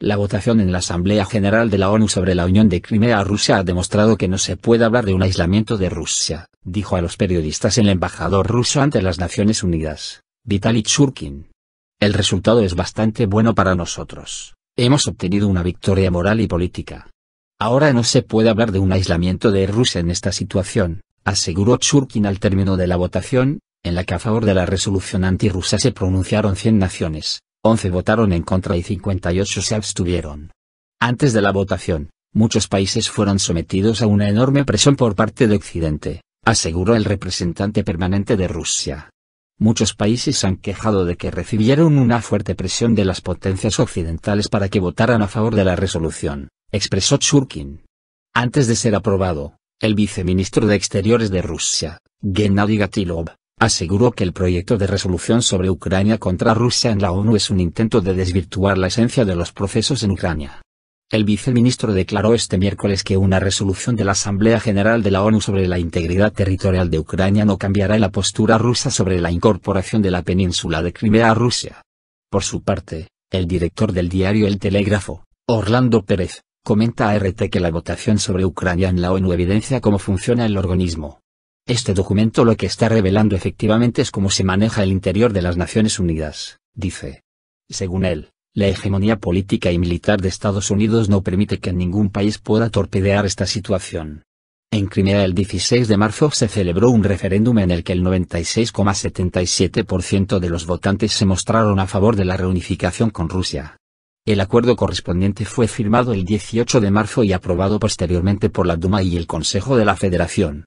La votación en la Asamblea General de la ONU sobre la Unión de Crimea a Rusia ha demostrado que no se puede hablar de un aislamiento de Rusia, dijo a los periodistas el embajador ruso ante las Naciones Unidas, Vitaly Churkin. El resultado es bastante bueno para nosotros. Hemos obtenido una victoria moral y política. Ahora no se puede hablar de un aislamiento de Rusia en esta situación, aseguró Churkin al término de la votación, en la que a favor de la resolución antirrusa se pronunciaron 100 naciones, 11 votaron en contra y 58 se abstuvieron. Antes de la votación, muchos países fueron sometidos a una enorme presión por parte de Occidente, aseguró el representante permanente de Rusia. Muchos países han quejado de que recibieron una fuerte presión de las potencias occidentales para que votaran a favor de la resolución, expresó Churkin. Antes de ser aprobado, el viceministro de Exteriores de Rusia, Gennady Gatilov, aseguró que el proyecto de resolución sobre Ucrania contra Rusia en la ONU es un intento de desvirtuar la esencia de los procesos en Ucrania. El viceministro declaró este miércoles que una resolución de la Asamblea General de la ONU sobre la integridad territorial de Ucrania no cambiará la postura rusa sobre la incorporación de la península de Crimea a Rusia. Por su parte, el director del diario El Telégrafo, Orlando Pérez, comenta a RT que la votación sobre Ucrania en la ONU evidencia cómo funciona el organismo este documento lo que está revelando efectivamente es cómo se maneja el interior de las Naciones Unidas, dice. Según él, la hegemonía política y militar de Estados Unidos no permite que ningún país pueda torpedear esta situación. En Crimea el 16 de marzo se celebró un referéndum en el que el 96,77% de los votantes se mostraron a favor de la reunificación con Rusia. El acuerdo correspondiente fue firmado el 18 de marzo y aprobado posteriormente por la Duma y el Consejo de la Federación.